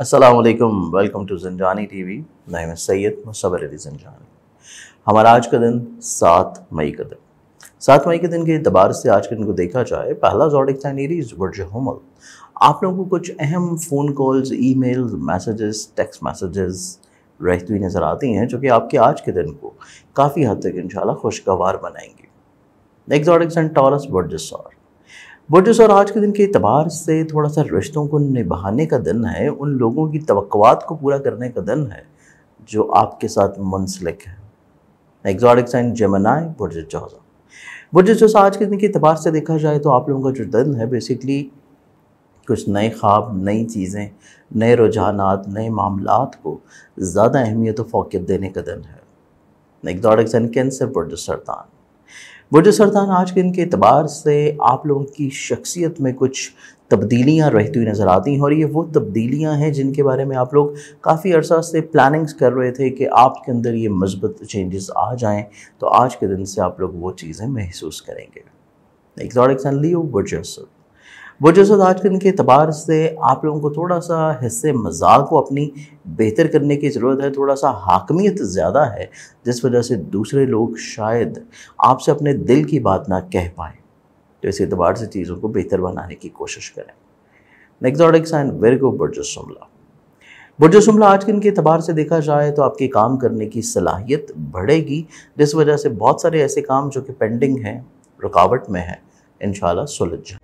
असलकम welcome to जनजानी T V मैं सैयद मुसबर अली हमारा आज का दिन सात मई का दिन सात मई के दिन के अतबार से आज के दिन को देखा जाए पहला जॉडिक सैनीरीज वर्ज आप लोगों को कुछ अहम phone calls email messages text messages रहती हुई नज़र आती हैं जो कि आपके आज के दिन को काफ़ी हद तक इन खुशगवार बनाएंगे नेक्स्ट जॉडिक टॉरस वर्जसार वोटर्स और आज के दिन के अतबार से थोड़ा सा रिश्तों को निभाने का दिन है उन लोगों की तवक्वात को पूरा करने का दिन है जो आपके साथ मुंसलिक है एग्जॉटिक साइन जमनाए वोटर्स चौदह वोटर्स जो आज के दिन के अतबार से देखा जाए तो आप लोगों का जो दिन है बेसिकली कुछ नए ख्वाब नई चीज़ें नए रुझानात नए मामला को ज़्यादा अहमियत तो व फोकियत देने का दिन है एग्जॉटिक साइन कैंसर वोटर्स सरतान वजह सरतान आज के दिन के अतबार से आप लोगों की शख्सियत में कुछ तब्दीलियाँ रहती हुई नज़र आती हैं और ये वो तब्दीलियाँ हैं जिनके बारे में आप लोग काफ़ी अरसा से प्लानिंग्स कर रहे थे कि आपके अंदर ये मजबूत चेंजेस आ जाएँ तो आज के दिन से आप लोग वो चीज़ें महसूस करेंगे एग्जॉटिक्स एंड लियो सर वजह सद आजकल के अतबार से आप लोगों को थोड़ा सा हिस्से मजाक को अपनी बेहतर करने की ज़रूरत है थोड़ा सा हाकमियत ज़्यादा है जिस वजह से दूसरे लोग शायद आपसे अपने दिल की बात ना कह पाए तो इस एतबार से चीज़ों को बेहतर बनाने की कोशिश करें नेक्जॉटिक साइन शुमला बुरजसमला शुमला आज के इनके अतबार से देखा जाए तो आपके काम करने की सलाहियत बढ़ेगी जिस वजह से बहुत सारे ऐसे काम जो कि पेंडिंग हैं रुकावट में हैं इन सुलझ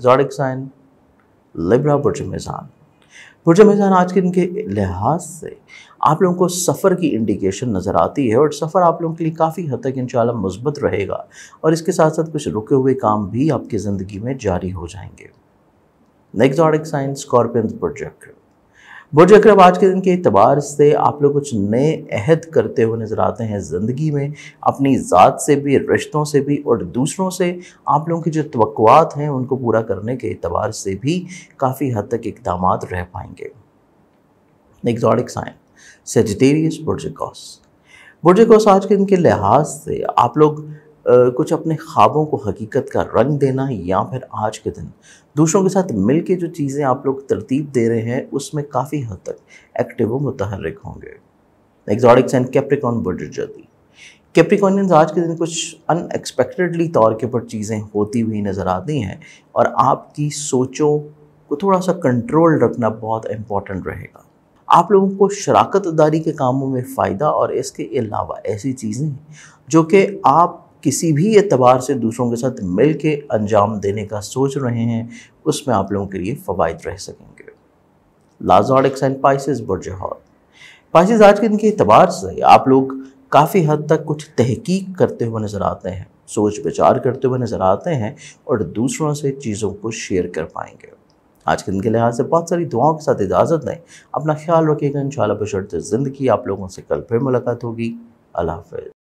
एग्जॉटिक साइन लिब्रा बुरज मैजान बुर्ज मैजान आज के दिन के लिहाज से आप लोगों को सफ़र की इंडिकेशन नज़र आती है और सफ़र आप लोगों के लिए काफ़ी हद तक इंशाल्लाह मुस्बत रहेगा और इसके साथ साथ कुछ रुके हुए काम भी आपकी ज़िंदगी में जारी हो जाएंगे नेक्स्ट एग्जॉटिक साइन स्कॉर्पियन प्रोजेक्ट बुर्ज अक्रब आज के दिन के अतबार से आप लोग कुछ नए अहद करते हुए नज़र आते हैं ज़िंदगी में अपनी ज़ात से भी रिश्तों से भी और दूसरों से आप लोगों की जो तो हैं उनको पूरा करने के अतबार से भी काफ़ी हद तक इकदाम रह पाएंगे एग्जॉटिक साइन सेजिटेरियस बुर्जकॉस बुर्जकॉस आज के दिन के लिहाज से आप लोग कुछ अपने ख्वाबों को हकीकत का रंग देना या फिर आज के दिन दूसरों के साथ मिल के जो चीज़ें आप लोग तरतीब दे रहे हैं उसमें काफ़ी हद तक एक्टिव व मुतहरक होंगे एग्जॉटिक्स एंड कैप्रिकॉन बर्ड जल्दी कैप्रिकॉनियंस आज के दिन कुछ अनएक्सपेक्टेडली तौर के ऊपर चीज़ें होती हुई नज़र आती हैं और आपकी सोचों को थोड़ा सा कंट्रोल रखना बहुत इम्पॉर्टेंट रहेगा आप लोगों को शराकत दारी के कामों में फ़ायदा और इसके अलावा ऐसी चीज़ें जो कि आप किसी भी एतबार से दूसरों के साथ मिल के अंजाम देने का सोच रहे हैं उसमें आप लोगों के लिए फ़वाद रह सकेंगे लाजॉडिक्स एंड पाइसिस बुरजहाद पाइसिस आज के दिन के एतबार से आप लोग काफ़ी हद तक कुछ तहकीक करते हुए नज़र आते हैं सोच विचार करते हुए नज़र आते हैं और दूसरों से चीज़ों को शेयर कर पाएंगे आज के दिन के लिहाज से बहुत सारी दुआओं के साथ इजाज़त दें अपना ख्याल रखिएगा इन शाला बशरत ज़िंदगी आप लोगों से कल फिर मुलाकात होगी अल्लाह हाफ